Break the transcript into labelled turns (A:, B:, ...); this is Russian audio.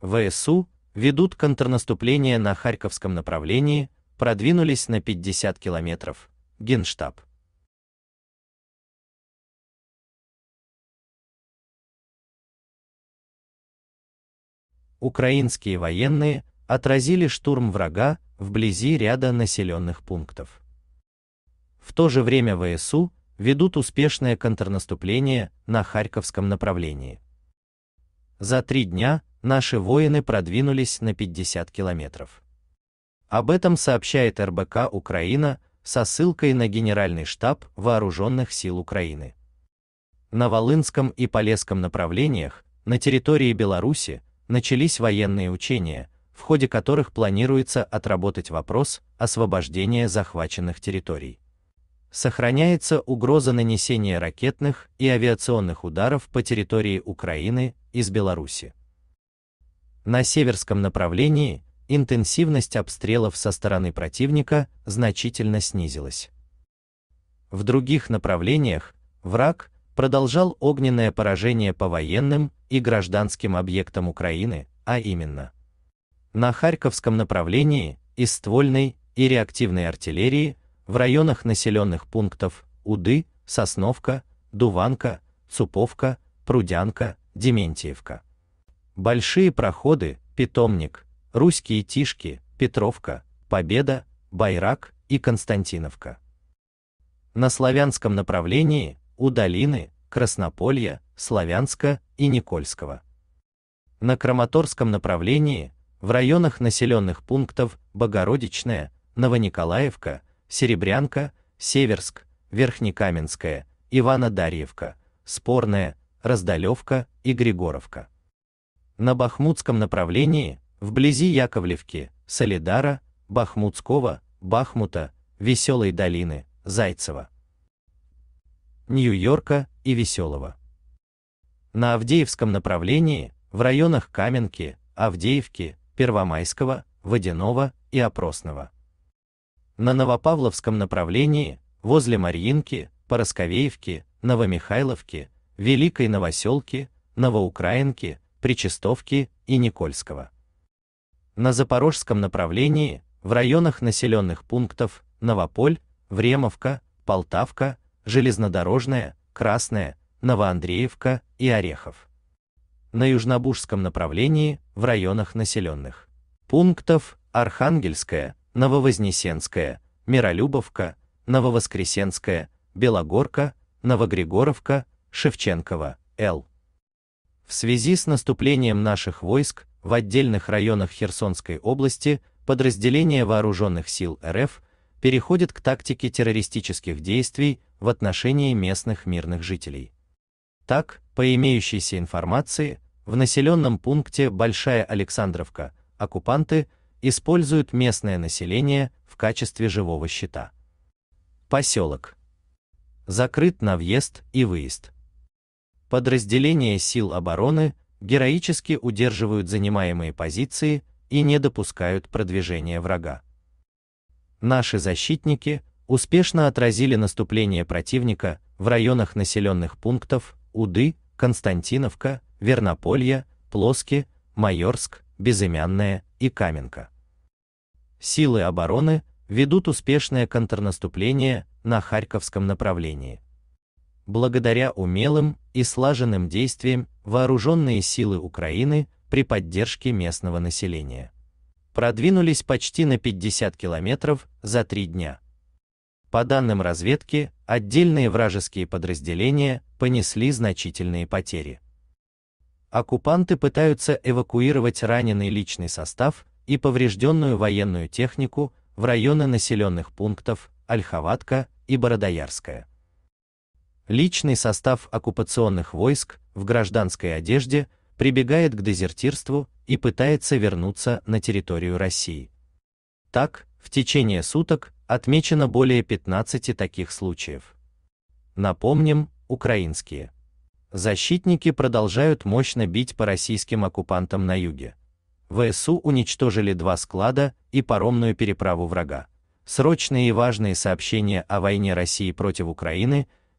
A: ВСУ ведут контрнаступление на Харьковском направлении, продвинулись на 50 километров. Генштаб. Украинские военные отразили штурм врага вблизи ряда населенных пунктов. В то же время ВСУ ведут успешное контрнаступление на Харьковском направлении. За три дня наши воины продвинулись на 50 километров. Об этом сообщает РБК Украина со ссылкой на Генеральный штаб Вооруженных сил Украины. На Волынском и Полесском направлениях на территории Беларуси начались военные учения, в ходе которых планируется отработать вопрос освобождения захваченных территорий. Сохраняется угроза нанесения ракетных и авиационных ударов по территории Украины из Беларуси. На северском направлении интенсивность обстрелов со стороны противника значительно снизилась. В других направлениях враг продолжал огненное поражение по военным и гражданским объектам Украины, а именно на Харьковском направлении из ствольной и реактивной артиллерии в районах населенных пунктов Уды, Сосновка, Дуванка, Цуповка, Прудянка, Дементьевка. Большие проходы, Питомник, русские Тишки, Петровка, Победа, Байрак и Константиновка. На славянском направлении у долины Краснополья, Славянска и Никольского. На Краматорском направлении в районах населенных пунктов Богородичная, Новониколаевка, Серебрянка, Северск, Верхнекаменская, Ивано-Дарьевка, Спорная, Раздалевка и Григоровка. На Бахмутском направлении, вблизи Яковлевки, Солидара, Бахмутского, Бахмута, Веселой долины, Зайцева, Нью-Йорка и Веселого. На Авдеевском направлении, в районах Каменки, Авдеевки, Первомайского, Водяного и Опросного. На Новопавловском направлении, возле Марьинки, Поросковеевки, Новомихайловки, Великой Новоселки, Новоукраинки, Причастовки и Никольского. На запорожском направлении, в районах населенных пунктов Новополь, Времовка, Полтавка, Железнодорожная, Красная, Новоандреевка и Орехов. На южнобужском направлении, в районах населенных пунктов Архангельская, Нововознесенская, Миролюбовка, Нововоскресенская, Белогорка, Новогригоровка, Шевченкова, Л. В связи с наступлением наших войск в отдельных районах Херсонской области подразделения вооруженных сил РФ переходят к тактике террористических действий в отношении местных мирных жителей. Так, по имеющейся информации, в населенном пункте Большая Александровка оккупанты используют местное население в качестве живого щита. Поселок закрыт на въезд и выезд подразделения сил обороны героически удерживают занимаемые позиции и не допускают продвижения врага. Наши защитники успешно отразили наступление противника в районах населенных пунктов Уды, Константиновка, Вернополье, Плоски, Майорск, Безымянная и Каменка. Силы обороны ведут успешное контрнаступление на Харьковском направлении благодаря умелым и слаженным действиям вооруженные силы Украины при поддержке местного населения продвинулись почти на 50 километров за три дня. По данным разведки, отдельные вражеские подразделения понесли значительные потери. Оккупанты пытаются эвакуировать раненый личный состав и поврежденную военную технику в районы населенных пунктов Ольховатка и Бородоярская. Личный состав оккупационных войск в гражданской одежде прибегает к дезертирству и пытается вернуться на территорию России. Так, в течение суток отмечено более 15 таких случаев. Напомним, украинские защитники продолжают мощно бить по российским оккупантам на юге. ВСУ уничтожили два склада и паромную переправу врага. Срочные и важные сообщения о войне России против Украины